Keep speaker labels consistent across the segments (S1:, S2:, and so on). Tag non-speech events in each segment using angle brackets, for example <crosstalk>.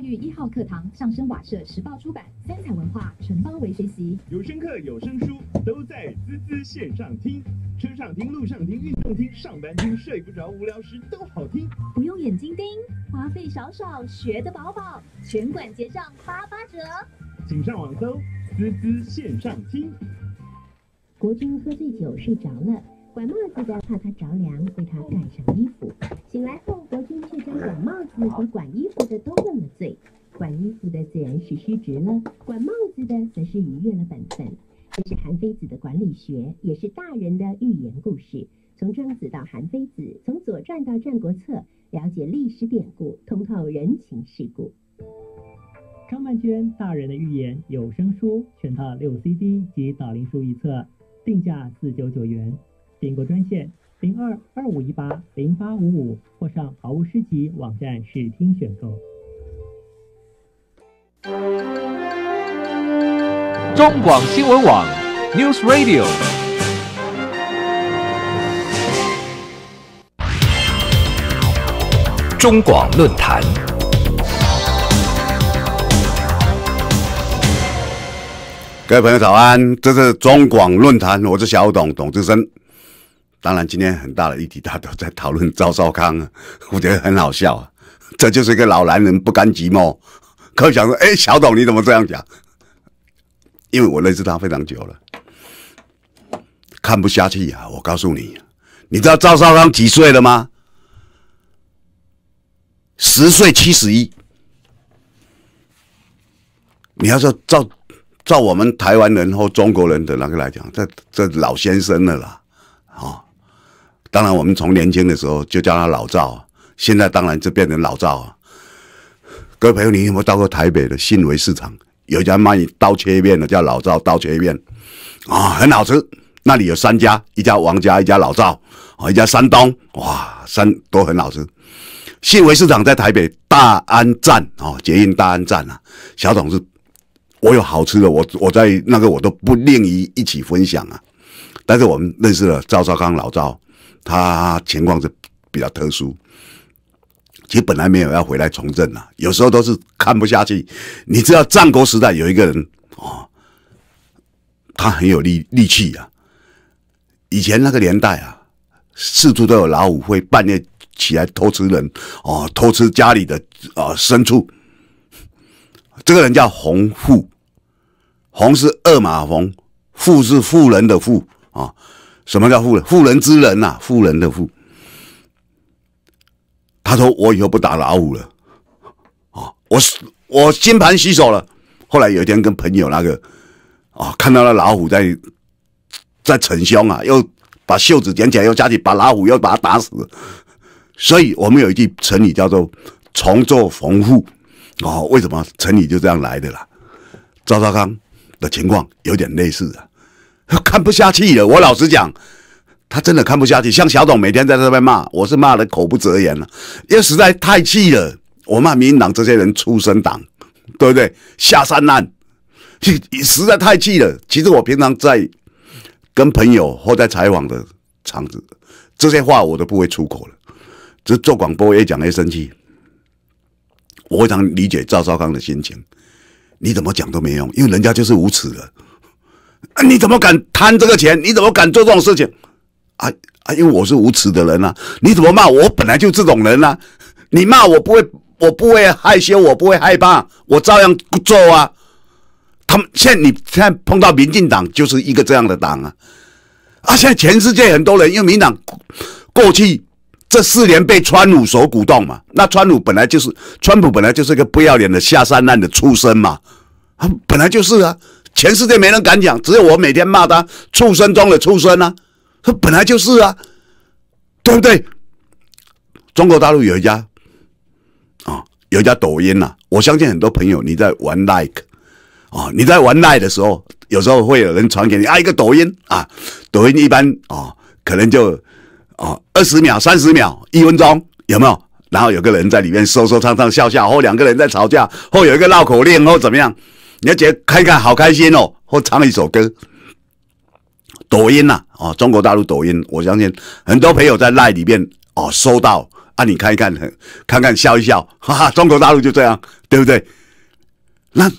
S1: 教育一号课堂，上升瓦舍时报出版，三彩文化全包位学习，有声课、有声书都在滋滋线上听，车上听，路上听，运动听，上班听，睡不着、无聊时都好听，不用眼睛盯，花费少少，学得饱饱，全款结账八八折，请上网搜滋滋线上听。国军喝醉酒睡着了。管帽子的怕他着凉，为他盖上衣服。醒来后，国君却将管帽子和管衣服的都问了罪。管衣服的自然是失职了，管帽子的则是逾越了本分。这是韩非子的管理学，也是大人的寓言故事。从庄子到韩非子，从左传到战国策，了解历史典故，通透人情世故。张曼娟大人的寓言有声书全套六 CD 及导灵书一册，定价四九九元。订购专线零二二五一八零八五五或上好物诗集网站试听选购。中广新闻网，News Radio。中广论坛。各位朋友早安，这是中广论坛，我是小董董志森。当然，今天很大的议题，大家都在讨论赵少康，<laughs> 我觉得很好笑啊！这就是一个老男人不甘寂寞，可想说：“哎，小董你怎么这样讲？”因为我认识他非常久了，看不下去啊！我告诉你，你知道赵少康几岁了吗？十岁七十一，你要说照照我们台湾人或中国人的那个来讲，这这老先生了啦，啊！当然，我们从年轻的时候就叫他老赵啊。现在当然就变成老赵啊。各位朋友，你有没有到过台北的信维市场？有一家卖刀切面的，叫老赵刀切面，啊，很好吃。那里有三家：一家王家，一家老赵，哦，一家山东，哇，三都很好吃。信维市场在台北大安站啊，捷运大安站啊。小董是，我有好吃的，我我在那个我都不吝于一起分享啊。但是我们认识了赵少康老赵。他情况是比较特殊，其实本来没有要回来从政啊，有时候都是看不下去。你知道战国时代有一个人哦，他很有力力气呀。以前那个年代啊，四处都有老虎会半夜起来偷吃人哦，偷吃家里的啊牲畜。这个人叫洪富，洪是二马洪，富是富人的富啊。什么叫富富人之仁呐？富人的富，他说我以后不打老虎了，啊，我我金盘洗手了。后来有一天跟朋友那个啊，看到那老虎在在逞凶啊，又把袖子捡起来，又下去把老虎又把它打死。所以我们有一句成语叫做“重做逢富”，哦，为什么成语就这样来的啦？赵昭刚的情况有点类似啊。<laughs> 看不下去了，我老实讲，他真的看不下去。像小董每天在这边骂，我是骂的口不择言了，因为实在太气了。我骂民进党这些人出身党，对不对？下三滥，<laughs> 实在太气了。其实我平常在跟朋友或在采访的场子，这些话我都不会出口了。只是做广播越讲越生气。我非常理解赵少康的心情，你怎么讲都没用，因为人家就是无耻的。你怎么敢贪这个钱？你怎么敢做这种事情？啊啊！因为我是无耻的人啊！你怎么骂我？本来就这种人啊！你骂我不会，我不会害羞，我不会害怕，我照样做啊！他们现在，你现在碰到民进党就是一个这样的党啊！啊！现在全世界很多人，因为民党过去这四年被川普所鼓动嘛，那川普本来就是川普本来就是个不要脸的下三滥的畜生嘛，他本来就是啊。全世界没人敢讲，只有我每天骂他“畜生中的畜生”啊！他本来就是啊，对不对？中国大陆有一家啊，有一家抖音呐。我相信很多朋友你在玩 Like 啊，你在玩 Like 的时候，有时候会有人传给你啊一个抖音啊。抖音一般啊，可能就啊二十秒、三十秒、一分钟，有没有？然后有个人在里面说说唱唱、笑笑，或两个人在吵架，或有一个绕口令，或怎么样。你要觉得看一看，好开心哦！或唱一首歌，抖音呐，哦，中国大陆抖音，我相信很多朋友在赖里面哦，收到啊，你看一看，看看笑一笑，哈哈，中国大陆就这样，对不对？那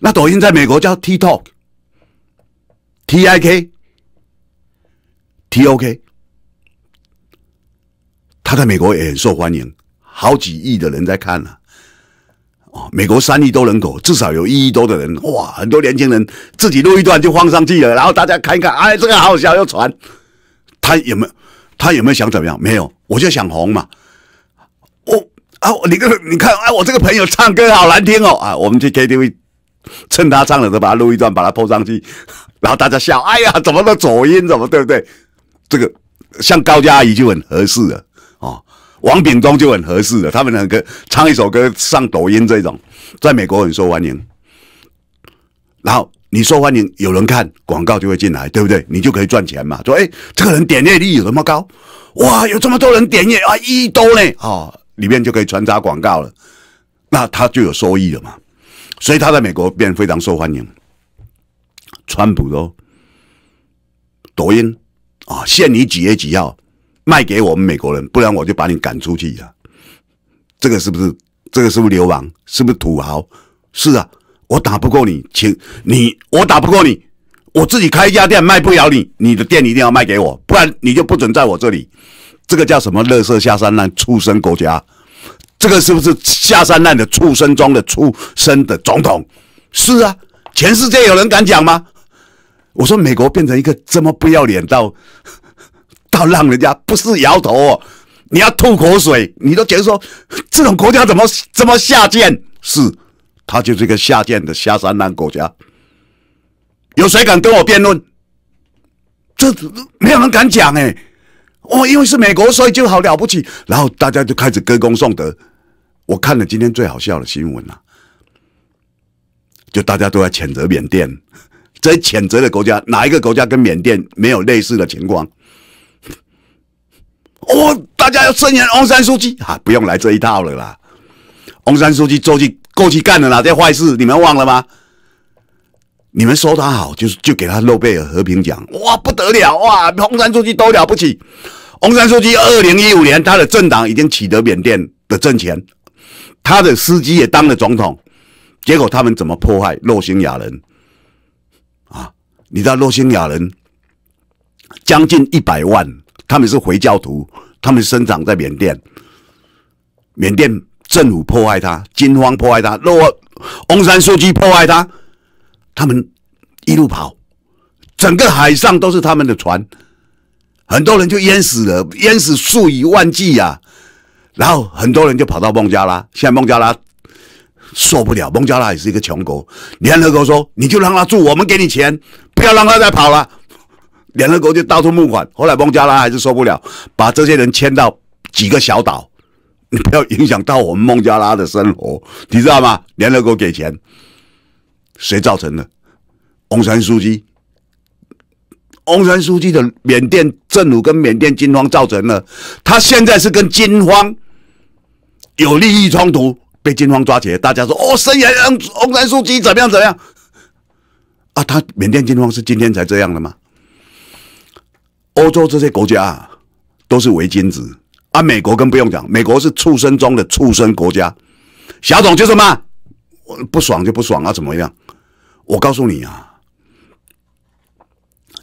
S1: 那抖音在美国叫 TikTok，T I K T O K，它在美国也很受欢迎，好几亿的人在看呢。美国三亿多人口，至少有一亿多的人，哇，很多年轻人自己录一段就放上去了，然后大家看一看，哎，这个好好笑又传。他有没有？他有没有想怎么样？没有，我就想红嘛。我啊，你个你看啊，我这个朋友唱歌好难听哦啊，我们去 KTV，趁他唱的时候把他录一段，把他铺上去，然后大家笑。哎呀，怎么都走音怎么对不对？这个像高家阿姨就很合适了。王秉忠就很合适的，他们两个唱一首歌上抖音这种，在美国很受欢迎。然后你受欢迎，有人看广告就会进来，对不对？你就可以赚钱嘛。说，哎，这个人点阅率有那么高？哇，有这么多人点阅啊，亿多呢！哦，里面就可以穿插广告了，那他就有收益了嘛。所以他在美国变非常受欢迎。川普都抖音啊，限你几月几号。卖给我们美国人，不然我就把你赶出去呀！这个是不是？这个是不是流氓？是不是土豪？是啊，我打不过你，请你，我打不过你，我自己开一家店卖不了你，你的店一定要卖给我，不然你就不准在我这里。这个叫什么？乐色下三滥，畜生国家。这个是不是下三滥的畜生中的畜生的总统？是啊，全世界有人敢讲吗？我说美国变成一个这么不要脸到。要让人家不是摇头哦，你要吐口水，你都觉得说这种国家怎么这么下贱？是，他就是一个下贱的下三滥国家。有谁敢跟我辩论？这没有人敢讲哎。哦，因为是美国，所以就好了不起。然后大家就开始歌功颂德。我看了今天最好笑的新闻了，就大家都在谴责缅甸。在谴责的国家，哪一个国家跟缅甸没有类似的情况？哦，大家要声援翁山书记啊！不用来这一套了啦。翁山书记过去过去干了哪些坏事，你们忘了吗？你们说他好，就是就给他诺贝尔和平奖哇，不得了哇！洪山书记都了不起。洪山书记二零一五年，他的政党已经取得缅甸的政权，他的司机也当了总统。结果他们怎么破坏洛兴亚人？啊，你知道洛兴亚人将近一百万。他们是回教徒，他们生长在缅甸，缅甸政府迫害他，军方迫害他，若翁山书记迫害他，他们一路跑，整个海上都是他们的船，很多人就淹死了，淹死数以万计呀。然后很多人就跑到孟加拉，现在孟加拉受不了，孟加拉也是一个穷国，联合国说你就让他住，我们给你钱，不要让他再跑了。联合国就到处募款，后来孟加拉还是受不了，把这些人迁到几个小岛，要影响到我们孟加拉的生活，你知道吗？联合国给钱，谁造成的？翁山书记，翁山书记的缅甸政府跟缅甸军方造成了，他现在是跟军方有利益冲突，被军方抓起来，大家说哦，谁还让翁山书记怎么样怎么样？啊，他缅甸军方是今天才这样的吗？欧洲这些国家都是伪君子啊！美国更不用讲，美国是畜生中的畜生国家。小董就什嘛，我不爽就不爽啊，怎么样？我告诉你啊，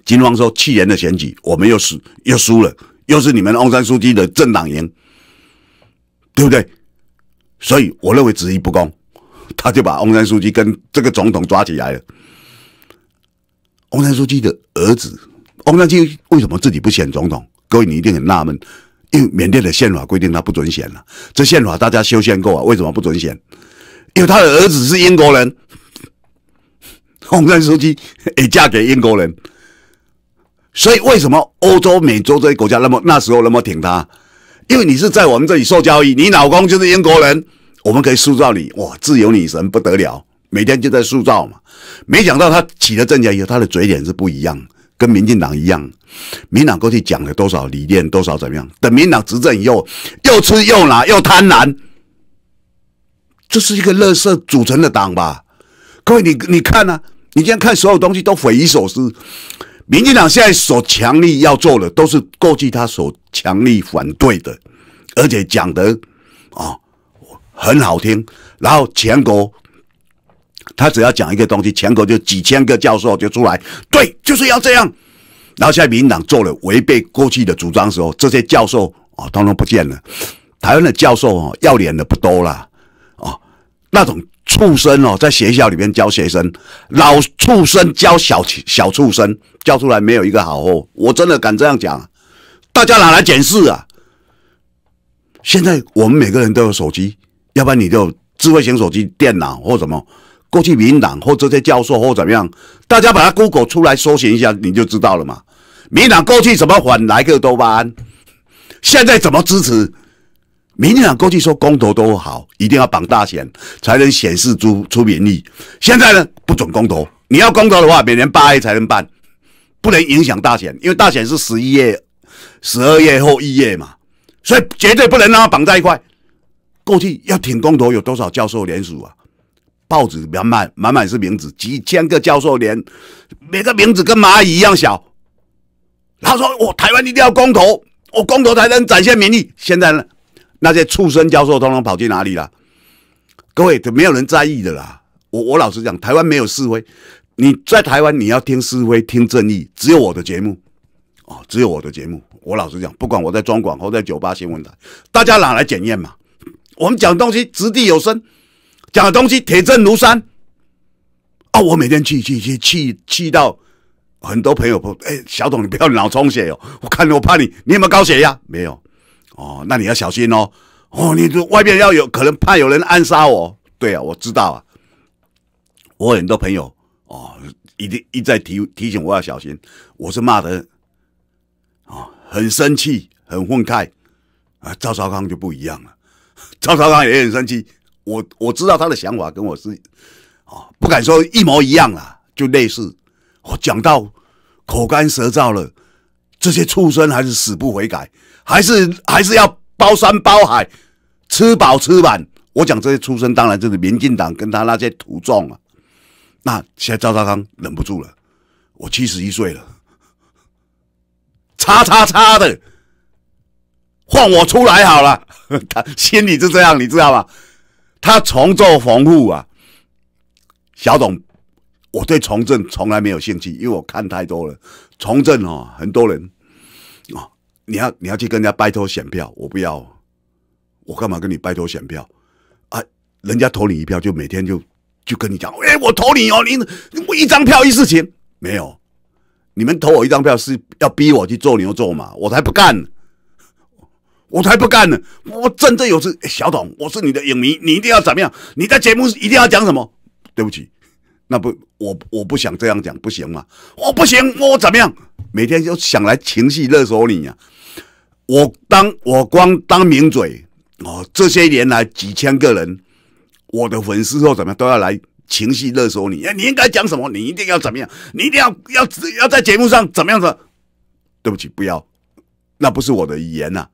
S1: 金方说气人的选举，我们又输又输了，又是你们翁山书记的政党赢，对不对？所以我认为子疑不公，他就把翁山书记跟这个总统抓起来了。翁山书记的儿子。洪亮基为什么自己不选总统？各位，你一定很纳闷，因为缅甸的宪法规定他不准选了。这宪法大家修宪过啊？为什么不准选？因为他的儿子是英国人，洪亮书记也嫁给英国人，所以为什么欧洲、美洲这些国家那么那时候那么挺他？因为你是在我们这里受教育，你老公就是英国人，我们可以塑造你哇，自由女神不得了，每天就在塑造嘛。没想到他起了政权以后，他的嘴脸是不一样。跟民进党一样，民党过去讲了多少理念，多少怎么样？等民党执政以后，又吃又拿又贪婪，这是一个垃圾组成的党吧？各位，你你看呢？你今天看所有东西都匪夷所思。民进党现在所强力要做的，都是过去他所强力反对的，而且讲的啊很好听，然后全国他只要讲一个东西，全国就几千个教授就出来，对，就是要这样。然后现在民党做了违背过去的主张时候，这些教授哦，通然不见了。台湾的教授哦，要脸的不多了哦，那种畜生哦，在学校里面教学生，老畜生教小小畜生，教出来没有一个好货。我真的敢这样讲，大家哪来检视啊？现在我们每个人都有手机，要不然你就智慧型手机、电脑或什么。过去民党或这些教授或怎么样，大家把它 Google 出来搜寻一下，你就知道了嘛。民党过去怎么反来一多巴胺，现在怎么支持？民进党过去说公投都好，一定要绑大选才能显示出出名利。现在呢，不准公投，你要公投的话，每年八月才能办，不能影响大选，因为大选是十一月、十二月或一月嘛，所以绝对不能让它绑在一块。过去要挺公投，有多少教授联署啊？报纸满满满满是名字，几千个教授连每个名字跟蚂蚁一样小。他说：“我台湾一定要公投，我公投才能展现民意。”现在呢，那些畜生教授通通跑去哪里了？各位都没有人在意的啦。我我老实讲，台湾没有示威。你在台湾你要听示威，听正义，只有我的节目哦，只有我的节目。我老实讲，不管我在中广或在酒吧新闻台，大家哪来检验嘛？我们讲东西掷地有声。讲的东西铁证如山，啊！我每天气气气气气到，很多朋友不，哎，小董你不要脑充血哦！我看我怕你，你有没有高血压？没有，哦，那你要小心哦！哦，你这外面要有可能怕有人暗杀我，对啊，我知道啊。我很多朋友哦，一定一再提提醒我要小心，我是骂的，哦，很生气，很愤慨，啊，赵少康就不一样了，<laughs> 赵少康也很生气。我我知道他的想法跟我是，啊不敢说一模一样啦，就类似。我讲到口干舌燥了，这些畜生还是死不悔改，还是还是要包山包海，吃饱吃满。我讲这些畜生，当然就是民进党跟他那些徒众啊。那现在赵少康忍不住了，我七十一岁了，叉叉叉的，换我出来好了。<laughs> 他心里是这样，你知道吗？他重做防护啊，小董，我对从政从来没有兴趣，因为我看太多了。从政哦，很多人哦，你要你要去跟人家拜托选票，我不要。我干嘛跟你拜托选票啊？人家投你一票，就每天就就跟你讲，哎，我投你哦，你我一张票一事情没有。你们投我一张票是要逼我去做牛做马，我才不干呢。我才不干呢！我振正有事。小董，我是你的影迷，你一定要怎么样？你在节目一定要讲什么？对不起，那不，我我不想这样讲，不行吗？我不行，我怎么样？每天就想来情绪勒索你呀！我当我光当名嘴哦，这些年来几千个人，我的粉丝或怎么样都要来情绪勒索你。你你应该讲什么？你一定要怎么样？你一定要要要在节目上怎么样的？对不起，不要，那不是我的语言呐。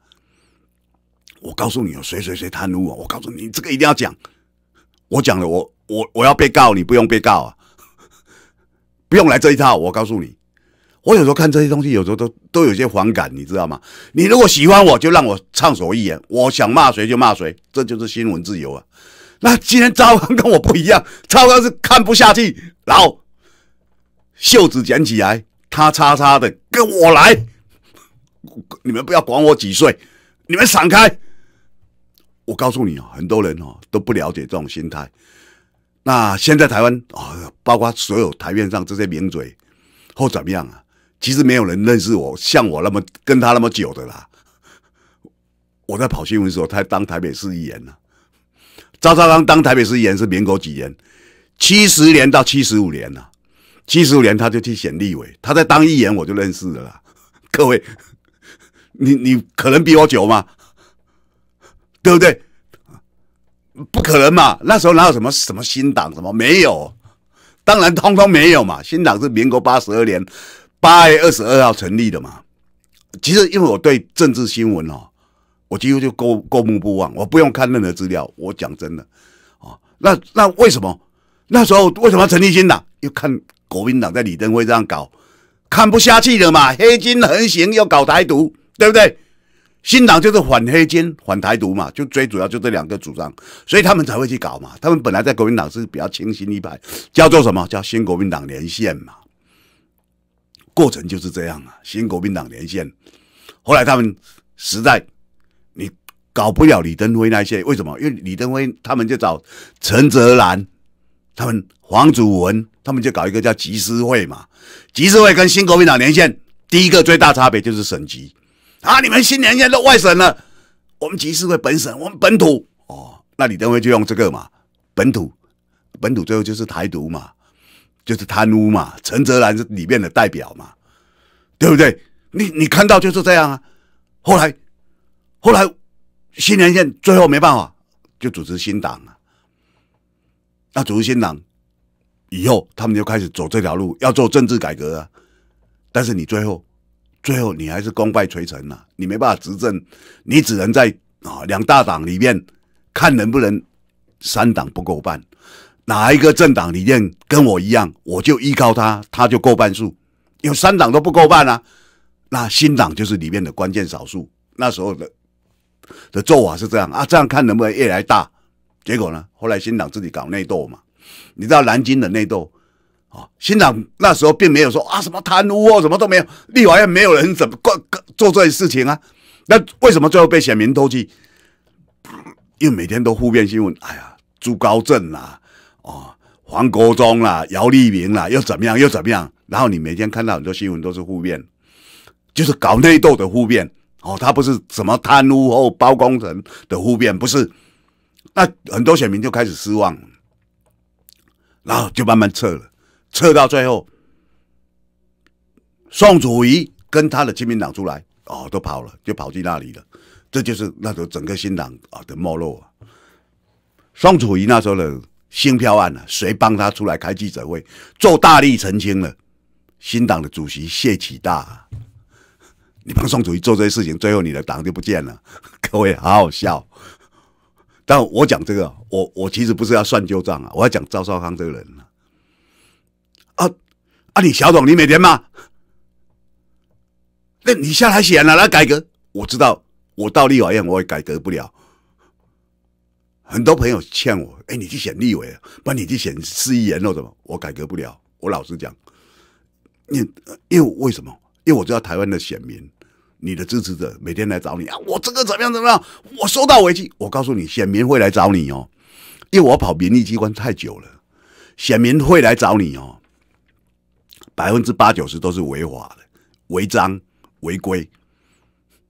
S1: 我告诉你哦，谁谁谁贪污啊！我告诉你，这个一定要讲。我讲了，我我我要被告，你不用被告啊，不用来这一套。我告诉你，我有时候看这些东西，有时候都都有些反感，你知道吗？你如果喜欢我，就让我畅所欲言，我想骂谁就骂谁，这就是新闻自由啊。那今天赵刚跟我不一样，赵刚是看不下去，然后袖子捡起来，他叉叉的跟我来，你们不要管我几岁，你们闪开。我告诉你哦，很多人哦都不了解这种心态。那现在台湾啊，包括所有台面上这些名嘴或怎么样啊，其实没有人认识我，像我那么跟他那么久的啦。我在跑新闻的时候，他当台北市议员呢。赵少康当台北市议员是民国几年？七十年到七十五年啊，七十五年他就去选立委，他在当议员我就认识了。各位，你你可能比我久吗？对不对？不可能嘛！那时候哪有什么什么新党，什么没有？当然，通通没有嘛！新党是民国八十二年八月二十二号成立的嘛。其实，因为我对政治新闻哦，我几乎就过过目不忘，我不用看任何资料。我讲真的，啊，那那为什么那时候为什么成立新党？又看国民党在李登辉这样搞，看不下去了嘛！黑金横行，又搞台独，对不对？新党就是反黑金、反台独嘛，就最主要就这两个主张，所以他们才会去搞嘛。他们本来在国民党是比较清新一派，叫做什么？叫新国民党连线嘛。过程就是这样啊，新国民党连线。后来他们实在你搞不了李登辉那些，为什么？因为李登辉他们就找陈泽兰，他们黄祖文，他们就搞一个叫集思会嘛。集思会跟新国民党连线第一个最大差别就是省级。啊！你们新年线都外省了，我们集思会本省，我们本土哦。那李登辉就用这个嘛，本土，本土最后就是台独嘛，就是贪污嘛。陈泽兰里面的代表嘛，对不对？你你看到就是这样啊。后来，后来新年县最后没办法，就组织新党了。那组织新党以后，他们就开始走这条路，要做政治改革啊。但是你最后。最后你还是功败垂成了，你没办法执政，你只能在啊两大党里面看能不能三党不够半，哪一个政党里面跟我一样，我就依靠他，他就够半数，有三党都不够半啊，那新党就是里面的关键少数，那时候的的做法是这样啊，这样看能不能越来越大，结果呢，后来新党自己搞内斗嘛，你知道南京的内斗。啊，新长那时候并没有说啊什么贪污哦，什么都没有，立法院没有人怎么干做这些事情啊？那为什么最后被选民偷去？因为每天都互变新闻，哎呀，朱高正啦，哦，黄国忠啦，姚丽明啦，又怎么样，又怎么样？然后你每天看到很多新闻都是互变，就是搞内斗的互变。哦，他不是什么贪污哦，包工程的互变，不是。那很多选民就开始失望，然后就慢慢撤了。撤到最后，宋楚瑜跟他的亲民党出来哦，都跑了，就跑去那里了。这就是那时候整个新党啊的没落啊。宋楚瑜那时候的新票案啊，谁帮他出来开记者会？做大力澄清了新党的主席谢启大，你帮宋楚瑜做这些事情，最后你的党就不见了。<laughs> 各位好好笑，但我讲这个，我我其实不是要算旧账啊，我要讲赵少康这个人啊。那你小董你每天吗？那你下来选了来改革？我知道，我到立法院我也改革不了。很多朋友劝我，哎，你去选立委，不然你去选市议员了，怎么？我改革不了。我老实讲，你因为为什么？因为我知道台湾的选民，你的支持者每天来找你啊！我这个怎么样怎么样？我收到回信，我告诉你，选民会来找你哦。因为我跑民意机关太久了，选民会来找你哦。百分之八九十都是违法的、违章、违规，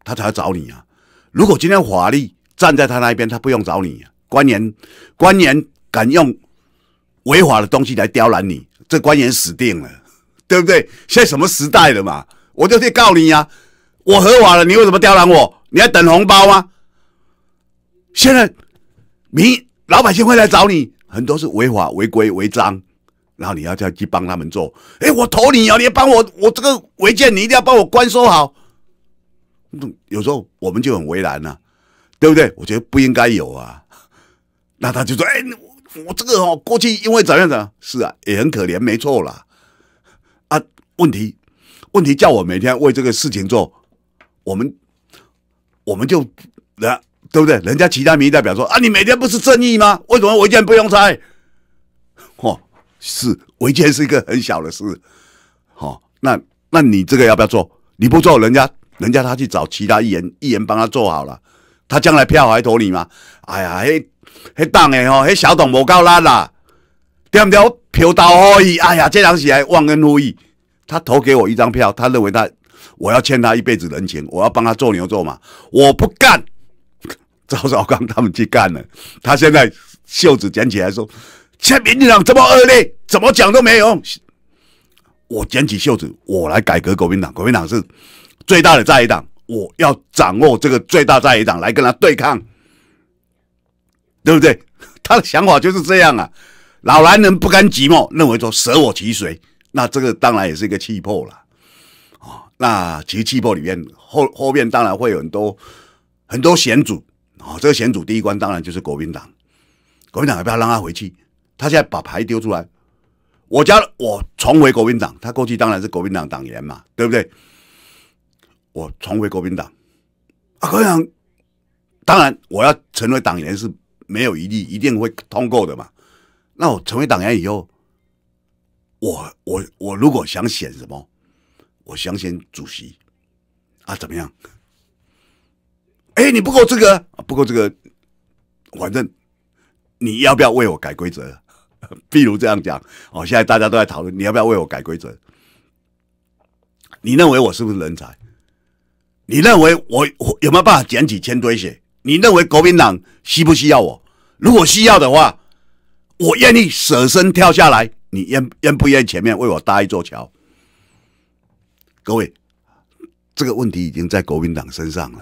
S1: 他才找你啊！如果今天法律站在他那一边，他不用找你。啊。官员、官员敢用违法的东西来刁难你，这官员死定了，对不对？现在什么时代了嘛？我就去告你呀！我合法了，你为什么刁难我？你要等红包吗？现在民老百姓会来找你，很多是违法违规、违章。然后你要叫去帮他们做，哎，我投你啊，你要帮我，我这个违建你一定要帮我关收好。有时候我们就很为难了，对不对？我觉得不应该有啊。那他就说，哎，我我这个哦，过去因为怎样样，是啊，也很可怜，没错啦。啊，问题问题，叫我每天为这个事情做，我们我们就人对不对？人家其他民意代表说，啊，你每天不是正义吗？为什么违建不用拆？是违建是一个很小的事，好，那那你这个要不要做？你不做，人家人家他去找其他议员，议员帮他做好了，他将来票还投你吗？哎呀，嘿，嘿，当诶吼，嘿，小董无够烂啦，对不对？票投可以，哎呀，这样起来忘恩负义，他投给我一张票，他认为他我要欠他一辈子人情，我要帮他做牛做马，我不干，赵少刚他们去干了，他现在袖子捡起来说。在民进党这么恶劣，怎么讲都没有。我卷起袖子，我来改革国民党。国民党是最大的在野党，我要掌握这个最大在野党来跟他对抗，对不对？<laughs> 他的想法就是这样啊。
S2: 老男人不
S1: 甘寂寞，认为说舍我其谁，那这个当然也是一个气魄了哦，那其实气魄里面后后面当然会有很多很多险阻啊。这个险阻第一关当然就是国民党，国民党要不要让他回去？他现在把牌丢出来，我加我重回国民党，他过去当然是国民党党员嘛，对不对？我重回国民党，啊，国啊，当然我要成为党员是没有疑虑，一定会通过的嘛。那我成为党员以后，我我我如果想选什么，我想选主席啊，怎么样？哎，你不够资格，不够这个，反正你要不要为我改规则？譬 <laughs> 如这样讲哦，现在大家都在讨论，你要不要为我改规则？你认为我是不是人才？你认为我有没有办法捡起千堆雪？你认为国民党需不需要我？如果需要的话，我愿意舍身跳下来。你愿愿不愿意前面为我搭一座桥？各位，这个问题已经在国民党身上了。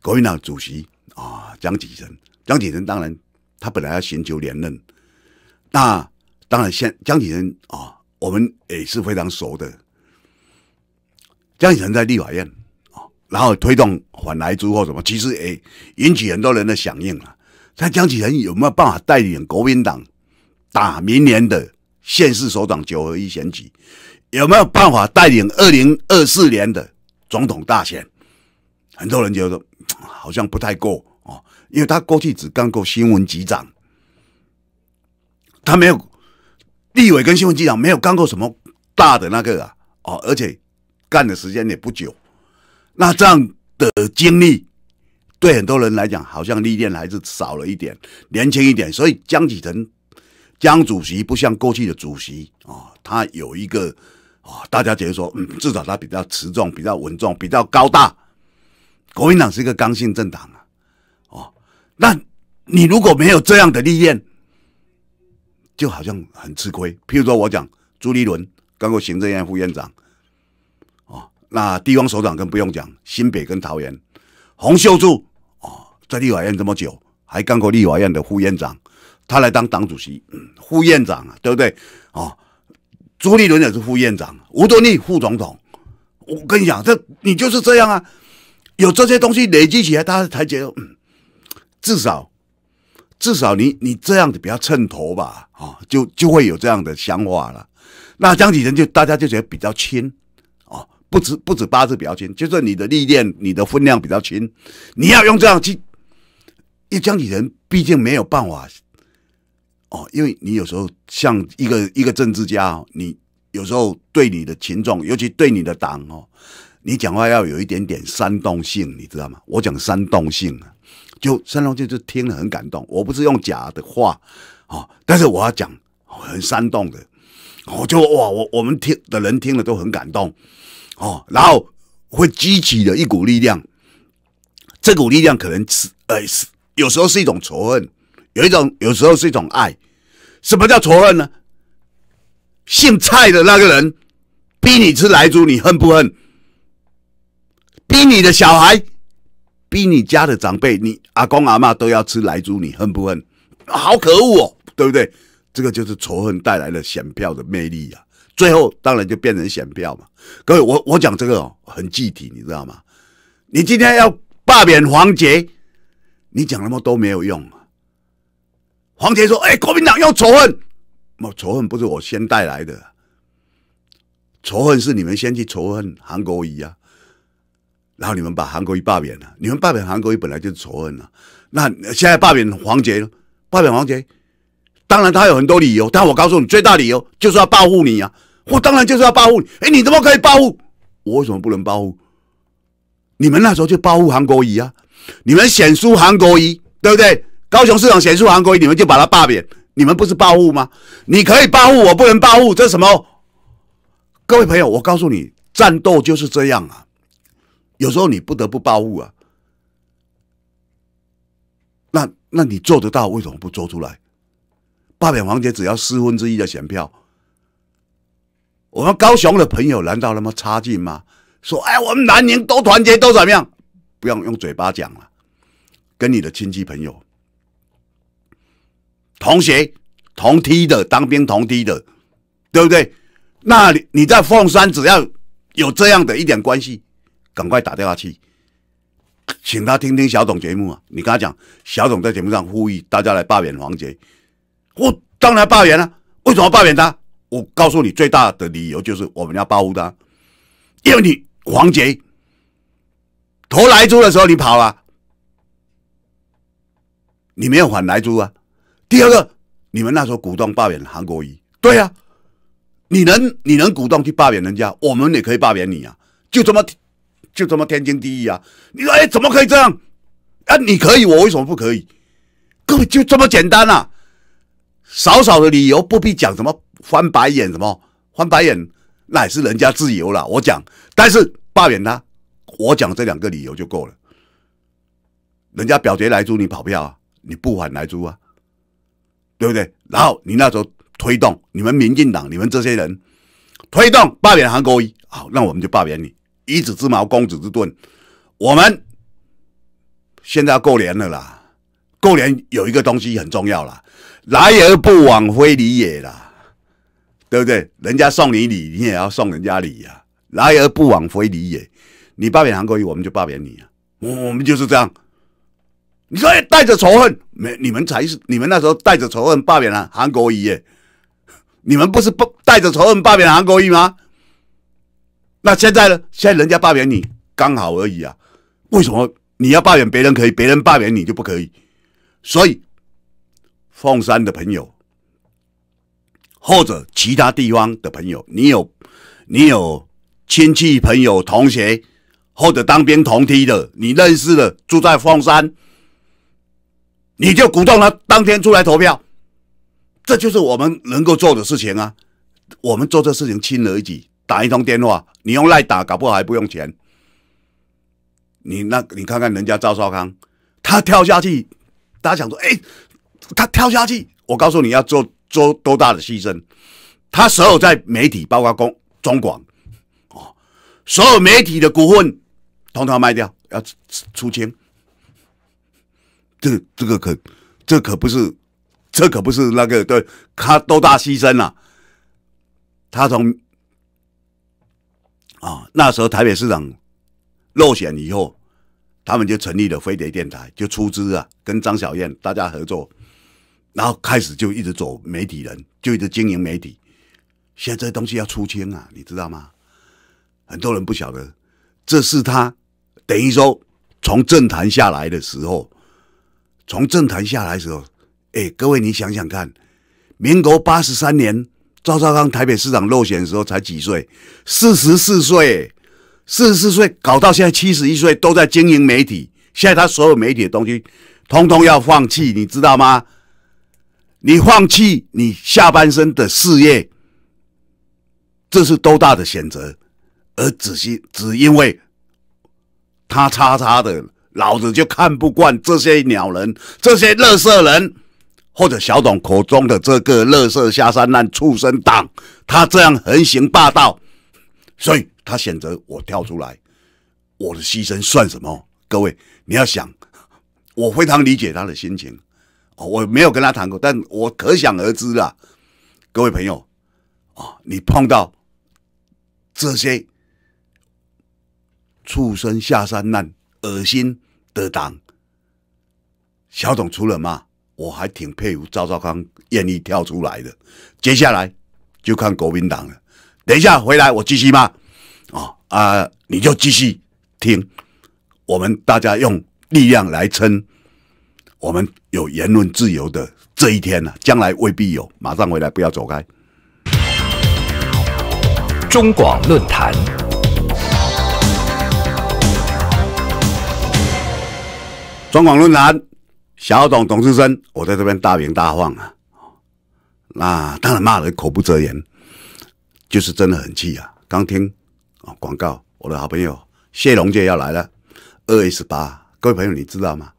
S1: 国民党主席啊，江启成，江启成当然他本来要寻求连任。那当然，现江启臣啊，我们也是非常熟的。江启臣在立法院啊，然后推动反来租或什么，其实也引起很多人的响应了。他江启臣有没有办法带领国民党打明年的县市首长九合一选举？有没有办法带领二零二四年的总统大选？很多人觉得好像不太够啊，因为他过去只干过新闻局长。他没有立委跟新闻局长，没有干过什么大的那个啊，哦，而且干的时间也不久，那这样的经历对很多人来讲，好像历练还是少了一点，年轻一点。所以江启臣、江主席不像过去的主席啊，他有一个啊，大家觉得说，嗯，至少他比较持重、比较稳重、比较高大。国民党是一个刚性政党啊，哦，那你如果没有这样的历练，就好像很吃亏，譬如说，我讲朱立伦干过行政院副院长，哦，那地方首长更不用讲，新北跟桃园，洪秀柱哦，在立法院这么久，还干过立法院的副院长，他来当党主席，嗯，副院长啊，对不对？哦，朱立伦也是副院长，吴敦义副总统，我跟你讲，这你就是这样啊，有这些东西累积起来，才觉得，嗯，至少。至少你你这样子比较衬头吧，啊，就就会有这样的想法了。那江启臣就大家就觉得比较轻，哦，不止不止八字比较轻，就是你的历练、你的分量比较轻。你要用这样去，因为江启臣毕竟没有办法，哦，因为你有时候像一个一个政治家，你有时候对你的群众，尤其对你的党哦，你讲话要有一点点煽动性，你知道吗？我讲煽动性啊。就三龙就就听了很感动，我不是用假的话哦，但是我要讲很煽动的，我就哇，我我们听的人听了都很感动哦，然后会激起的一股力量，这股力量可能是呃，有时候是一种仇恨，有一种有时候是一种爱。什么叫仇恨呢？姓蔡的那个人逼你吃莱猪，你恨不恨？逼你的小孩。逼你家的长辈，你阿公阿妈都要吃来猪，你恨不恨？好可恶哦，对不对？这个就是仇恨带来的选票的魅力啊！最后当然就变成选票嘛。各位，我我讲这个很具体，你知道吗？你今天要罢免黄杰，你讲那么多没有用。黄杰说：“哎，国民党用仇恨，那仇恨不是我先带来的，仇恨是你们先去仇恨韩国瑜啊。”然后你们把韩国瑜罢免了，你们罢免韩国瑜本来就是仇恨了。那现在罢免黄杰，罢免黄杰，当然他有很多理由。但我告诉你，最大理由就是要报复你啊！我当然就是要报复你。哎，你怎么可以报复？我为什么不能报复？你们那时候就报复韩国瑜啊！你们显书韩国瑜，对不对？高雄市长显书韩国瑜，你们就把他罢免，你们不是报复吗？你可以报复，我不能报复，这是什么？各位朋友，我告诉你，战斗就是这样啊！有时候你不得不报复啊，那那你做得到为什么不做出来？罢免王杰只要四分之一的选票，我们高雄的朋友难道那么差劲吗？说哎，我们南宁都团结都怎么样？不要用嘴巴讲了，跟你的亲戚朋友、同学同梯的、当兵同梯的，对不对？那你你在凤山只要有这样的一点关系。赶快打电话去，请他听听小董节目啊！你跟他讲，小董在节目上呼吁大家来罢免黄杰。我当然罢免了，为什么罢免他？我告诉你，最大的理由就是我们要保护他，因为你黄杰投来租的时候你跑了，你没有反来租啊。第二个，你们那时候股东罢免韩国瑜，对呀，你能你能股东去罢免人家，我们也可以罢免你啊，就这么。就这么天经地义啊！你说，哎，怎么可以这样？啊，你可以，我为什么不可以？各位就这么简单啊！少少的理由不必讲什么翻白眼，什么翻白眼，那也是人家自由了。我讲，但是罢免他，我讲这两个理由就够了。人家表决来租，你跑票啊？你不还来租啊？对不对？然后你那时候推动你们民进党，你们这些人推动罢免韩国瑜，好，那我们就罢免你。以子之矛攻子之盾，我们现在过年了啦，过年有一个东西很重要啦，来而不往非礼也啦，对不对？人家送你礼，你也要送人家礼呀，来而不往非礼也。你罢免韩国瑜，我们就罢免你啊，我们就是这样。你说带着仇恨没？你们才是你们那时候带着仇恨罢免了韩国瑜耶？你们不是不带着仇恨罢免韩国瑜吗？那现在呢？现在人家罢免你刚好而已啊，为什么你要罢免别人可以，别人罢免你就不可以？所以，凤山的朋友，或者其他地方的朋友，你有你有亲戚朋友同学，或者当兵同梯的，你认识的住在凤山，你就鼓动他当天出来投票，这就是我们能够做的事情啊。我们做这事情轻而易举。打一通电话，你用赖打，搞不好还不用钱。你那，你看看人家赵少康，他跳下去，大家想说，哎，他跳下去，我告诉你要做做多大的牺牲，他所有在媒体，包括公中广，哦，所有媒体的股份统统卖掉，要出清。这这个可，这可不是，这可不是那个，对他多大牺牲啊？他从。啊，那时候台北市长落选以后，他们就成立了飞碟电台，就出资啊，跟张小燕大家合作，然后开始就一直走媒体人，就一直经营媒体。现在这东西要出清啊，你知道吗？很多人不晓得，这是他等于说从政坛下来的时候，从政坛下来时候，哎，各位你想想看，民国八十三年。赵少康台北市长落选的时候才几岁？四十四岁，四十四岁搞到现在七十一岁，都在经营媒体。现在他所有媒体的东西，通通要放弃，你知道吗？你放弃你下半生的事业，这是多大的选择？而只是只因为，他叉叉的，老子就看不惯这些鸟人，这些乐色人。或者小董口中的这个“乐色下三滥”畜生党，他这样横行霸道，所以他选择我跳出来。我的牺牲算什么？各位，你要想，我非常理解他的心情。我没有跟他谈过，但我可想而知了。各位朋友，啊，你碰到这些畜生下三滥、恶心的党，小董除了骂？我还挺佩服赵少康愿意跳出来的，接下来就看国民党了。等一下回来我继续吗？啊啊，你就继续听，我们大家用力量来撑，我们有言论自由的这一天呢，将来未必有。马上回来，不要走开。中广论坛，中广论坛。小董董事生，我在这边大名大放啊！那当然骂人口不择言，就是真的很气啊！刚听啊广告，我的好朋友谢龙杰要来了。二月十八，各位朋友你知道吗？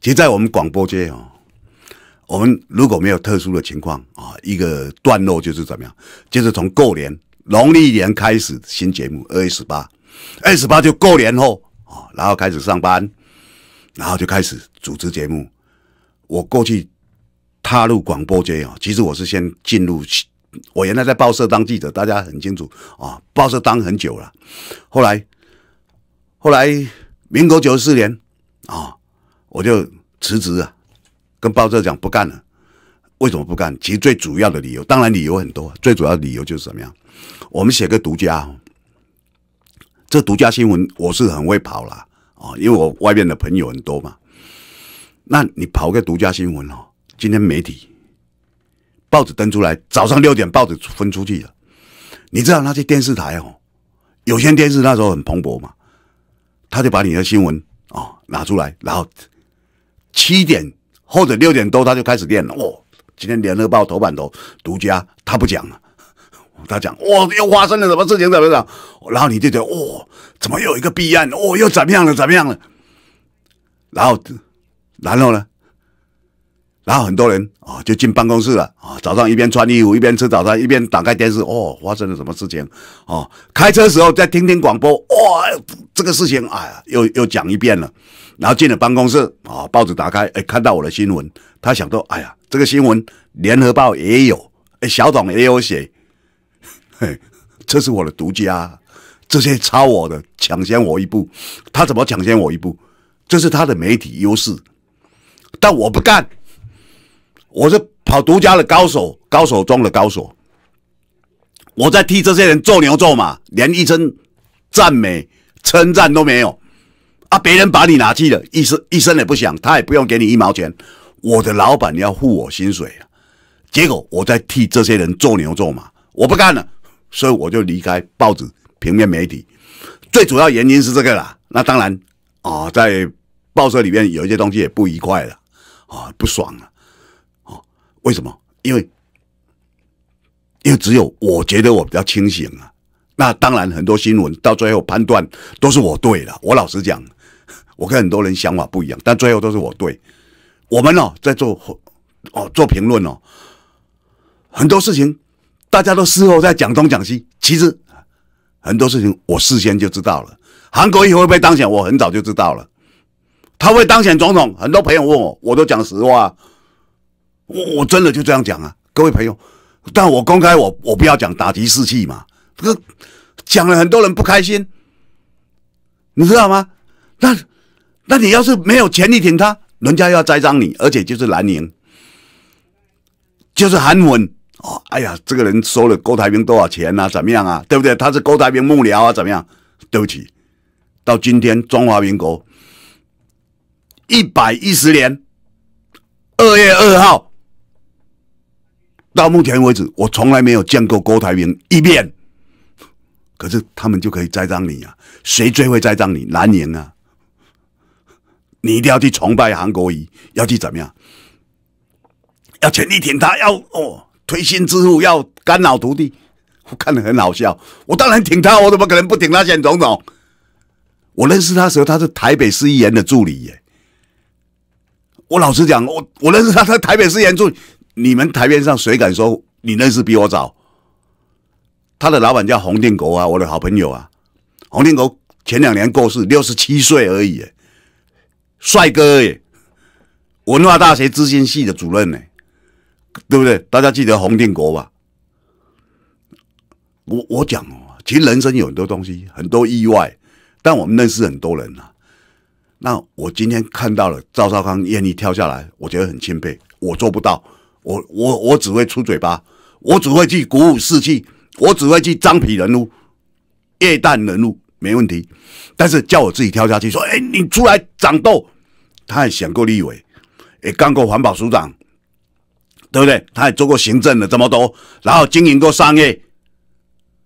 S1: 其实，在我们广播界哦，我们如果没有特殊的情况啊，一个段落就是怎么样？就是从过年农历年开始新节目二月十八，二十八就过年后啊，然后开始上班，然后就开始组织节目。我过去踏入广播界啊，其实我是先进入，我原来在报社当记者，大家很清楚啊，报社当很久了，后来后来民国九十四年啊，我就辞职啊，跟报社讲不干了。为什么不干？其实最主要的理由，当然理由很多，最主要理由就是什么样？我们写个独家，这独家新闻我是很会跑了啊，因为我外面的朋友很多嘛。那你跑个独家新闻哦，今天媒体报纸登出来，早上六点报纸分出去了，你知道那些电视台哦，有些电视那时候很蓬勃嘛，他就把你的新闻哦拿出来，然后七点或者六点多他就开始练了。哦，今天《连民个报》头版头独家，他不讲了，他讲哇又发生了什么事情怎么样？然后你就觉得哇怎么又一个弊案？哦又怎么样了怎么样了？然后。然后呢？然后很多人啊，就进办公室了啊。早上一边穿衣服，一边吃早餐，一边打开电视。哦，发生了什么事情？哦，开车时候再听听广播。哇，这个事情哎呀，又又讲一遍了。然后进了办公室啊，报纸打开，哎，看到我的新闻。他想到，哎呀，这个新闻《联合报》也有，哎，小董也有写。嘿，<laughs> 这是我的独家，这些抄我的，抢先我一步。他怎么抢先我一步？这是他的媒体优势。但我不干，我是跑独家的高手，高手中的高手。我在替这些人做牛做马，连一声赞美、称赞都没有啊！别人把你拿去了，一声一声也不响，他也不用给你一毛钱。我的老板要付我薪水啊，结果我在替这些人做牛做马，我不干了，所以我就离开报纸、平面媒体。最主要原因是这个啦。那当然啊，在报社里面有一些东西也不愉快了。啊，不爽了，哦，为什么？因为因为只有我觉得我比较清醒啊。那当然，很多新闻到最后判断都是我对了。我老实讲，我跟很多人想法不一样，但最后都是我对。我们哦，在做哦做评论哦，很多事情大家都事后在讲东讲西，其实很多事情我事先就知道了。韩国议会被当选，我很早就知道了。他会当选总统，很多朋友问我，我都讲实话，我我真的就这样讲啊，各位朋友，但我公开我我不要讲打击士气嘛，这个讲了很多人不开心，你知道吗？那那你要是没有钱力挺他，人家要栽赃你，而且就是蓝营，就是韩文哦，哎呀，这个人收了郭台铭多少钱啊？怎么样啊？对不对？他是郭台铭幕僚啊？怎么样？对不起，到今天中华民国。一百一十年二月二号，到目前为止，我从来没有见过郭台铭一面。可是他们就可以栽赃你啊！谁最会栽赃你？南银啊！你一定要去崇拜韩国瑜，要去怎么样？要全力挺他，要哦推心置腹，要肝脑涂地。我看得很好笑。我当然挺他，我怎么可能不挺他选总统？我认识他时候，他是台北市议员的助理耶。我老实讲，我我认识他在台北市演究，你们台面上谁敢说你认识比我早？他的老板叫洪定国啊，我的好朋友啊，洪定国前两年过世，六十七岁而已，帅哥耶，文化大学资讯系的主任呢，对不对？大家记得洪定国吧？我我讲哦，其实人生有很多东西，很多意外，但我们认识很多人啊。那我今天看到了赵少康愿意跳下来，我觉得很钦佩。我做不到，我我我只会出嘴巴，我只会去鼓舞士气，我只会去张皮人物、液氮人物，没问题。但是叫我自己跳下去说：“哎，你出来掌舵。”他也想过立委，也干过环保署长，对不对？他也做过行政的这么多，然后经营过商业。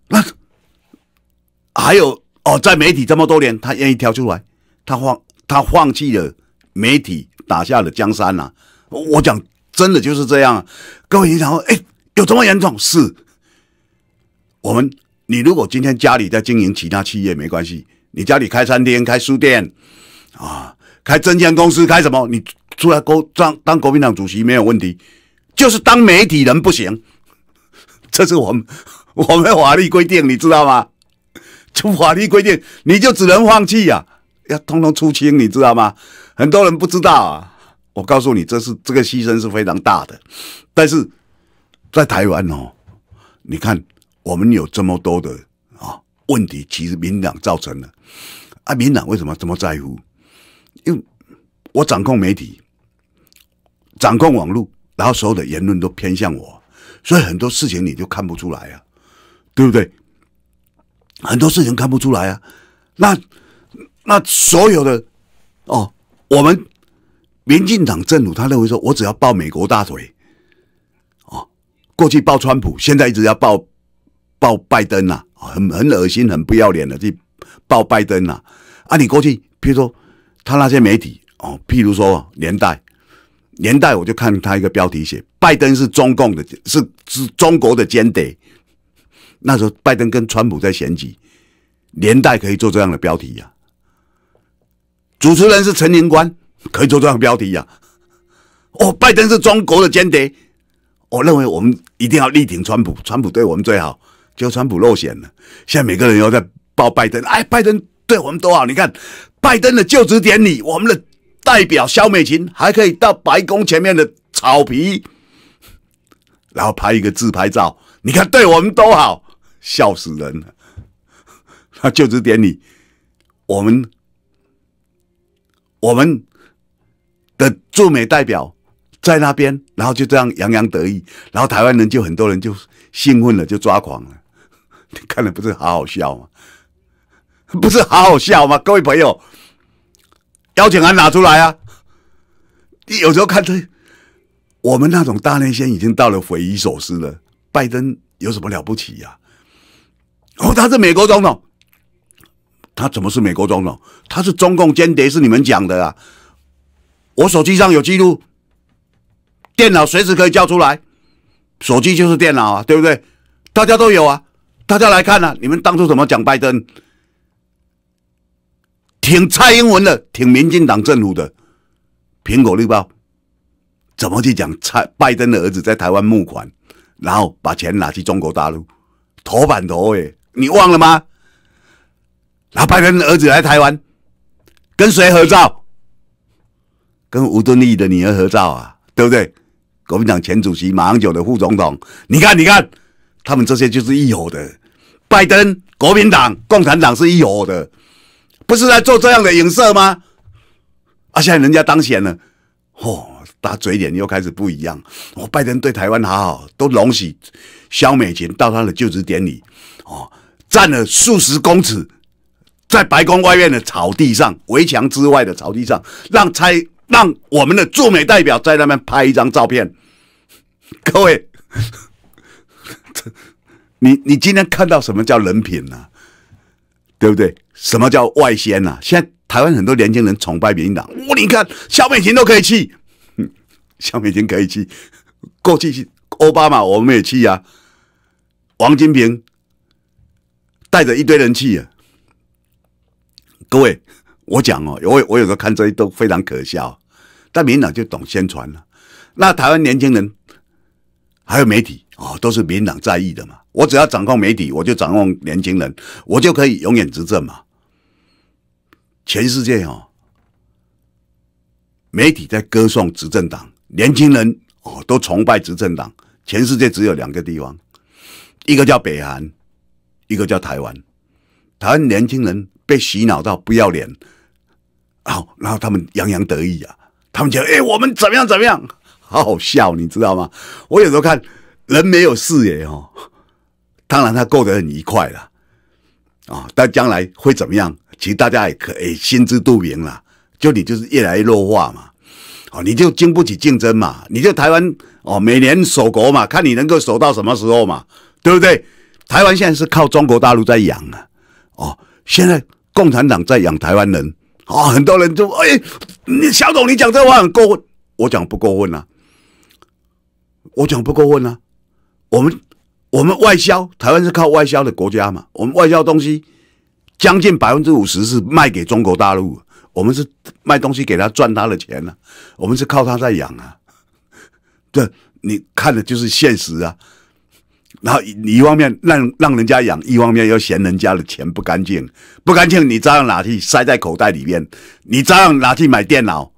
S1: 那还有哦，在媒体这么多年，他愿意跳出来，他慌。他放弃了媒体，打下了江山呐！我讲真的就是这样。啊，各位你想说，哎，有这么严重？是我们，你如果今天家里在经营其他企业没关系，你家里开餐厅、开书店啊、开证券公司、开什么，你出来国当当国民党主席没有问题，就是当媒体人不行。这是我们我们法律规定，你知道吗？就法律规定，你就只能放弃呀。要通通出清，你知道吗？很多人不知道啊。我告诉你，这是这个牺牲是非常大的。但是在台湾哦，你看我们有这么多的啊问题，其实民党造成的啊。民党为什么这么在乎？因为我掌控媒体，掌控网络，然后所有的言论都偏向我，所以很多事情你就看不出来呀，对不对？很多事情看不出来啊。那那所有的哦，我们民进党政府他认为说，我只要抱美国大腿，哦，过去抱川普，现在一直要抱抱拜登呐，很很恶心，很不要脸的去抱拜登呐。啊，你过去譬如说他那些媒体哦，譬如说年代，年代我就看他一个标题写拜登是中共的，是是中国的间谍。那时候拜登跟川普在选举，年代可以做这样的标题呀。主持人是陈年官，可以做这样标题呀？哦，拜登是中国的间谍，我认为我们一定要力挺川普，川普对我们最好。结果川普落选了，现在每个人又在报拜登，哎，拜登对我们都好。你看，拜登的就职典礼，我们的代表肖美琴还可以到白宫前面的草皮，然后拍一个自拍照。你看，对我们都好，笑死人了。他就职典礼，我们。我们的驻美代表在那边，然后就这样洋洋得意，然后台湾人就很多人就兴奋了，就抓狂了。你看了不是好好笑吗？不是好好笑吗？各位朋友，邀请函拿出来啊！你有时候看这，我们那种大内线已经到了匪夷所思了。拜登有什么了不起呀？哦，他是美国总统。他怎么是美国总统？他是中共间谍，是你们讲的啊！我手机上有记录，电脑随时可以叫出来，手机就是电脑啊，对不对？大家都有啊，大家来看啊，你们当初怎么讲拜登？挺蔡英文的，挺民进党政府的《苹果日报》怎么去讲蔡拜登的儿子在台湾募款，然后把钱拿去中国大陆？头版头诶，你忘了吗？拿拜登的儿子来台湾，跟谁合照？跟吴敦义的女儿合照啊，对不对？国民党前主席马英九的副总统，你看，你看，他们这些就是一伙的。拜登、国民党、共产党是一伙的，不是在做这样的影射吗？啊，现在人家当选了，哦，大嘴脸又开始不一样。哦，拜登对台湾好好，都容许肖美琴到他的就职典礼，哦，站了数十公尺。在白宫外面的草地上，围墙之外的草地上，让拆让我们的驻美代表在那边拍一张照片。各位，<laughs> 你你今天看到什么叫人品呢？对不对？什么叫外宣呢？现在台湾很多年轻人崇拜民民党，我你看，萧美琴都可以去，<laughs> 萧美琴可以去，过去去奥巴马我们也去呀，王金平带着一堆人去呀。各位，我讲哦，我我有时候看这些都非常可笑，但民党就懂宣传了。那台湾年轻人还有媒体哦，都是民党在意的嘛。我只要掌控媒体，我就掌控年轻人，我就可以永远执政嘛。全世界哦，媒体在歌颂执政党，年轻人哦都崇拜执政党。全世界只有两个地方，一个叫北韩，一个叫台湾。台湾年轻人。被洗脑到不要脸，好，然后他们洋洋得意啊，他们讲：“哎，我们怎么样怎么样，好好笑，你知道吗？”我有时候看人没有视野哦，当然他过得很愉快了，啊，但将来会怎么样？其实大家也可以心知肚明了，就你就是越来越弱化嘛，哦，你就经不起竞争嘛，你就台湾哦，每年守国嘛，看你能够守到什么时候嘛，对不对？台湾现在是靠中国大陆在养啊，哦，现在。共产党在养台湾人啊，很多人就哎，小董，你讲这话很过分，我讲不过分啊，我讲不过分啊。我们我们外销，台湾是靠外销的国家嘛，我们外销东西将近百分之五十是卖给中国大陆，我们是卖东西给他赚他的钱呢，我们是靠他在养啊，这你看的就是现实啊。然后你一方面让让人家养，一方面又嫌人家的钱不干净，不干净你照样拿去塞在口袋里面，你照样拿去买电脑，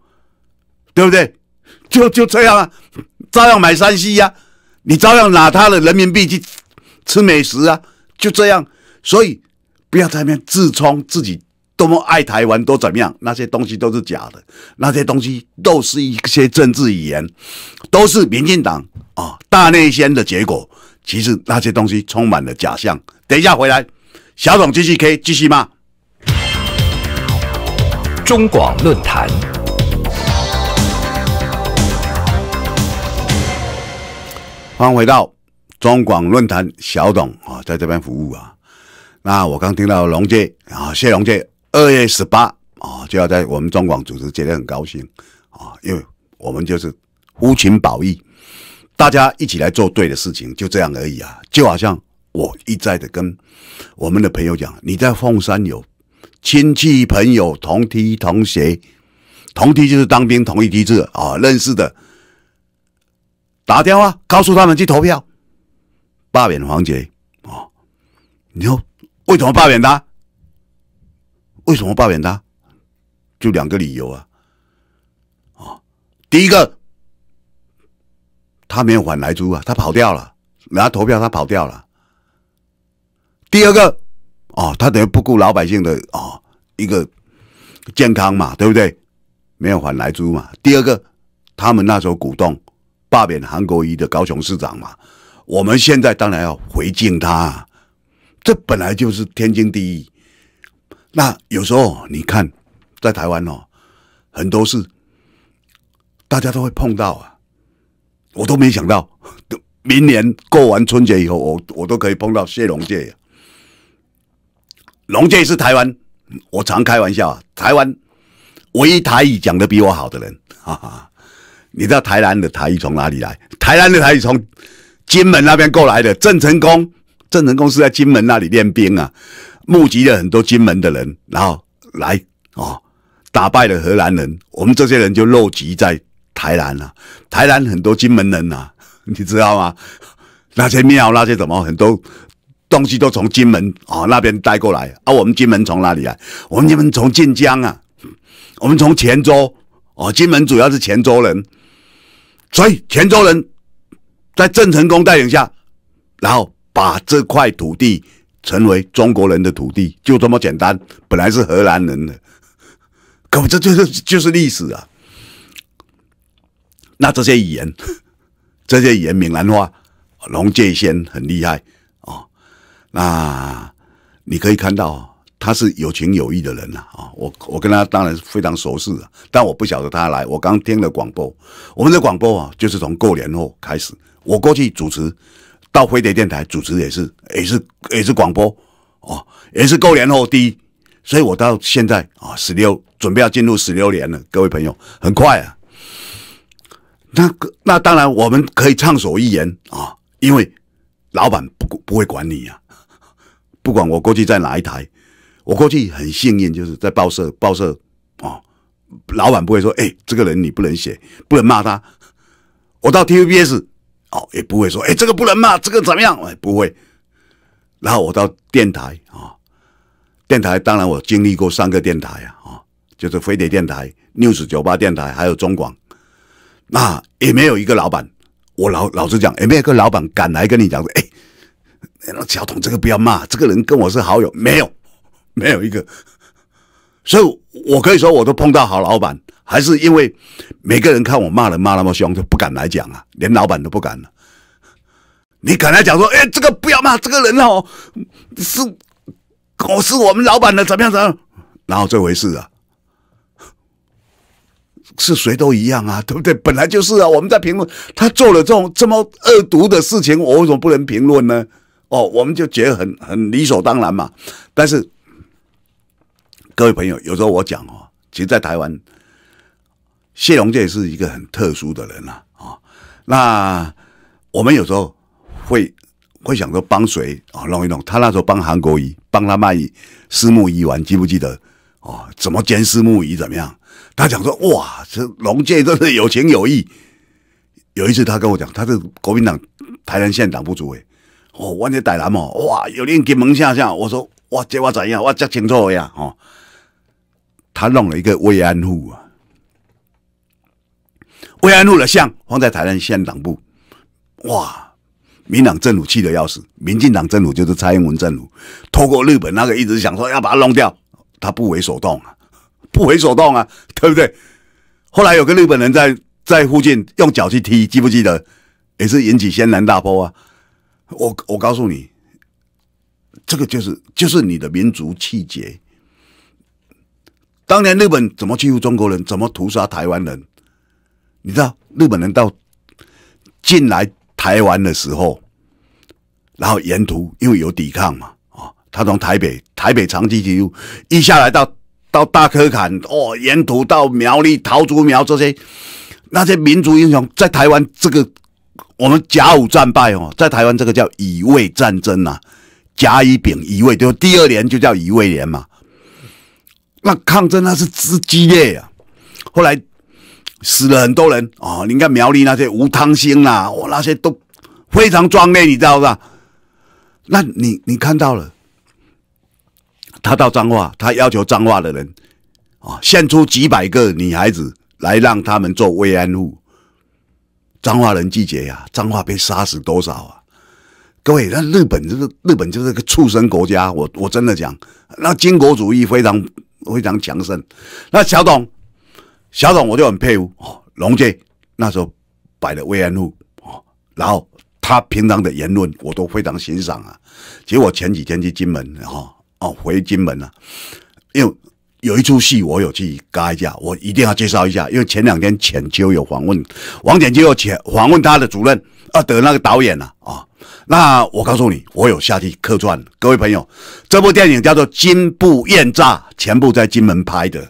S1: 对不对？就就这样啊，照样买山西呀，你照样拿他的人民币去吃美食啊，就这样。所以不要在那边自称自己多么爱台湾多怎么样，那些东西都是假的，那些东西都是一些政治语言，都是民进党啊大内宣的结果。其实那些东西充满了假象。等一下回来，小董继续可以继续吗？中广论坛，欢迎回到中广论坛，小董啊，在这边服务啊。那我刚听到龙介啊，谢龙介二月十八啊就要在我们中广主持，觉得很高兴啊，因为我们就是护情保义。大家一起来做对的事情，就这样而已啊！就好像我一再的跟我们的朋友讲，你在凤山有亲戚朋友、同梯同学、同梯就是当兵同一梯次啊，认识的，打电话告诉他们去投票，罢免黄杰啊！你说为什么罢免他？为什么罢免他？就两个理由啊！啊，第一个。他没有还来租啊，他跑掉了，然后投票他跑掉了。第二个哦，他等于不顾老百姓的哦一个健康嘛，对不对？没有还来租嘛。第二个，他们那时候鼓动罢免韩国瑜的高雄市长嘛，我们现在当然要回敬他，这本来就是天经地义。那有时候你看，在台湾哦，很多事大家都会碰到啊。我都没想到，<laughs> 明年过完春节以后，我我都可以碰到谢龙介。龙介是台湾，我常开玩笑啊，台湾唯一台语讲的比我好的人。哈哈。你知道台南的台语从哪里来？台南的台语从金门那边过来的。郑成功，郑成功是在金门那里练兵啊，募集了很多金门的人，然后来哦，打败了荷兰人。我们这些人就落籍在。台南呐，台南很多金门人呐，<laughs> 你知道吗？那些庙、那些什么，很多东西都从金门啊那边带过来。啊，我们金门从哪里来？我们金门从晋江啊，我们从泉州哦。金门主要是泉州人，所以泉州人在郑成功带领下，然后把这块土地成为中国人的土地，就这么简单。本来是荷兰人的，可这就是就是历史啊。那这些语言，<laughs> 这些语言，闽南话，龙界仙很厉害哦。那你可以看到，他是有情有义的人呐啊！我我跟他当然是非常熟识的，但我不晓得他来。我刚听了广播，我们的广播啊，就是从过年后开始。我过去主持，到飞碟电台主持也是也是也是广播哦，也是过年后第一。所以，我到现在啊，十六准备要进入十六年了，各位朋友，很快啊。那那当然，我们可以畅所欲言啊，因为老板不不会管你呀。不管我过去在哪一台，我过去很幸运，就是在报社，报社啊，老板不会说，哎，这个人你不能写，不能骂他。我到 T V B S 哦，也不会说，哎，这个不能骂，这个怎么样？哎，不会。然后我到电台啊，电台当然我经历过三个电台呀，啊，就是飞碟电台、news 酒吧电台，还有中广。那也没有一个老板，我老老实讲，也没有一个老板敢来跟你讲说：“哎，小董这个不要骂，这个人跟我是好友。”没有，没有一个，所以我可以说，我都碰到好老板，还是因为每个人看我骂人骂那么凶，就不敢来讲啊，连老板都不敢了。你敢来讲说：“哎，这个不要骂，这个人哦，是我是我们老板的，怎么样怎样？”然后这回事啊？是谁都一样啊，对不对？本来就是啊。我们在评论他做了这种这么恶毒的事情，我为什么不能评论呢？哦，我们就觉得很很理所当然嘛。但是各位朋友，有时候我讲哦，其实，在台湾，谢龙这也是一个很特殊的人了啊。那我们有时候会会想说帮谁啊弄一弄？他那时候帮韩国瑜帮他卖私募一丸，记不记得？哦，怎么监视木鱼怎么样？他讲说，哇，这龙界真是有情有义。有一次，他跟我讲，他是国民党台南县党部主委，哦，我念台南哦，哇，有令金门下下，我说，哇，这我怎样？我这清楚呀，哦，他弄了一个慰安妇啊，慰安妇的像放在台南县党部，哇，民党政府气得要死，民进党政府就是蔡英文政府，透过日本那个一直想说要把他弄掉。他不为所动啊，不为所动啊，对不对？后来有个日本人，在在附近用脚去踢，记不记得？也是引起轩然大波啊！我我告诉你，这个就是就是你的民族气节。当年日本怎么欺负中国人，怎么屠杀台湾人？你知道日本人到进来台湾的时候，然后沿途因为有抵抗嘛？他从台北，台北长期进入，一下来到到大科坎哦，沿途到苗栗、桃竹苗这些那些民族英雄，在台湾这个我们甲午战败哦，在台湾这个叫乙未战争呐，甲乙丙乙未，就第二年就叫乙未年嘛。那抗争那是之激烈啊，后来死了很多人啊，你看苗栗那些吴汤兴啊，哦，那些都非常壮烈，你知道不？那你你看到了？他到彰化，他要求彰化的人啊，献出几百个女孩子来让他们做慰安妇。彰化人拒绝呀，彰化被杀死多少啊？各位，那日本就是日本就是个畜生国家，我我真的讲，那军国主义非常非常强盛。那小董，小董我就很佩服哦，龙介那时候摆的慰安妇哦，然后他平常的言论我都非常欣赏啊。结果前几天去金门哈。哦，回金门了，因为有一出戏我有去嘎一下，我一定要介绍一下。因为前两天浅秋有访问王浅秋，浅访问他的主任啊，的那个导演啊。啊。那我告诉你，我有下去客串，各位朋友，这部电影叫做《金不厌诈》，全部在金门拍的。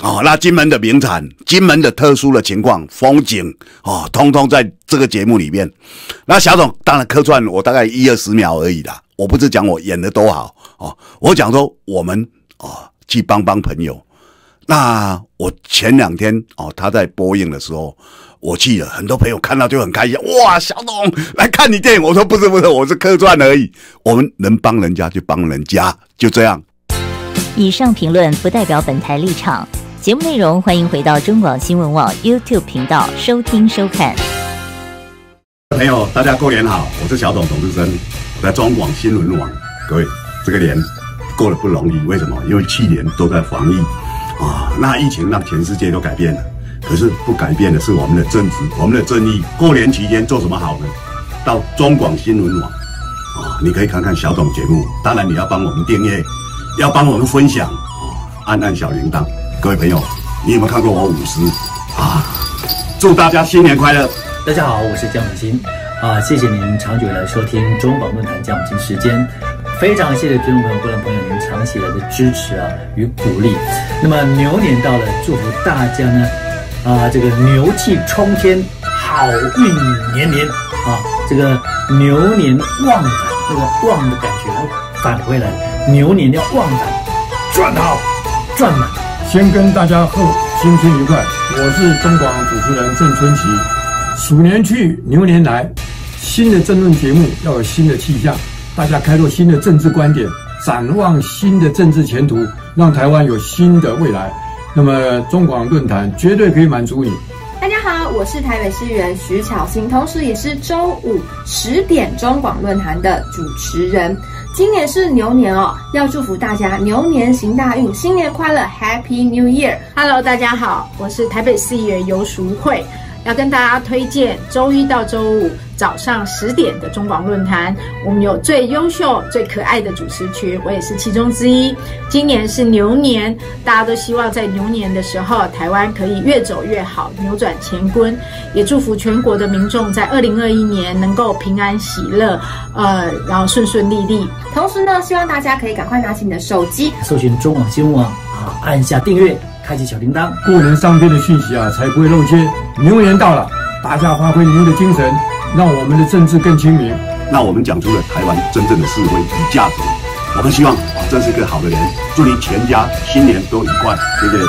S1: 哦，那金门的名产、金门的特殊的情况、风景哦，通通在这个节目里面。那小总当然客串，我大概一二十秒而已啦。我不是讲我演的多好。哦，我讲说我们啊去帮帮朋友。那我前两天哦，他在播映的时候，我去了，很多朋友看到就很开心。哇，小董来看你电影，我说不是不是，我是客串而已。我们能帮人家就帮人家，就这样。以上评论不代表本台立场。节目内容欢迎回到中广新闻网 YouTube 频道收听收看。朋友，大家过年好，我是小董董事我在中广新闻网，各位。这个年过得不容易，为什么？因为去年都在防疫啊，那疫情让全世界都改变了。可是不改变的是我们的政治，我们的正义。过年期间做什么好呢？到中广新闻网啊，你可以看看小董节目。当然你要帮我们订阅，要帮我们分享，啊，按按小铃铛。各位朋友，你有没有看过我舞狮啊？祝大家新年快乐！大家好，我是江永新啊，谢谢您长久的收听中广论坛江永新时间。非常谢谢听众朋友、观众朋友您长期以来的支持啊与鼓励。那么牛年到了，祝福大家呢，啊这个牛气冲天，好运连连啊，这个牛年旺的，那个旺的感觉要返回来。牛年要旺的，赚好赚满。先跟大家贺新春愉快，我是中广主持人郑春奇。鼠年去，牛年来，新的争论节目要有新的气象。大家开拓新的政治观点，展望新的政治前途，让台湾有新的未来。那么中广论坛绝对可以满足你。大家好，我是台北市议员徐巧芯，同时也是周五十点中广论坛的主持人。今年是牛年哦，要祝福大家牛年行大运，新年快乐，Happy New Year！Hello，大家好，我是台北市议员游淑慧。要跟大家推荐周一到周五早上十点的中广论坛，我们有最优秀、最可爱的主持群，我也是其中之一。今年是牛年，大家都希望在牛年的时候，台湾可以越走越好，扭转乾坤。也祝福全国的民众在二零二一年能够平安喜乐，呃，然后顺顺利利。同时呢，希望大家可以赶快拿起你的手机，搜寻中广新闻网啊，按下订阅。开启小铃铛，过年上天的讯息啊，才不会漏接。牛年到了，大家发挥牛的精神，让我们的政治更亲民。那我们讲出了台湾真正的智慧与价值。我们希望啊，真是个好的年，祝您全家新年都愉快，谢谢。